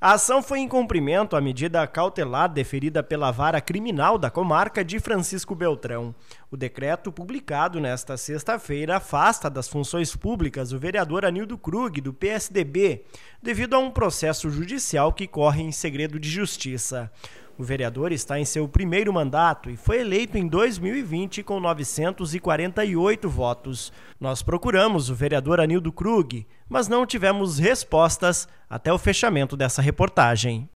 A ação foi em cumprimento à medida cautelar deferida pela vara criminal da comarca de Francisco Beltrão. O decreto publicado nesta sexta-feira afasta das funções públicas o vereador Anildo Krug, do PSDB, devido a um processo judicial que corre em segredo de justiça. O vereador está em seu primeiro mandato e foi eleito em 2020 com 948 votos. Nós procuramos o vereador Anildo Krug, mas não tivemos respostas até o fechamento dessa reportagem.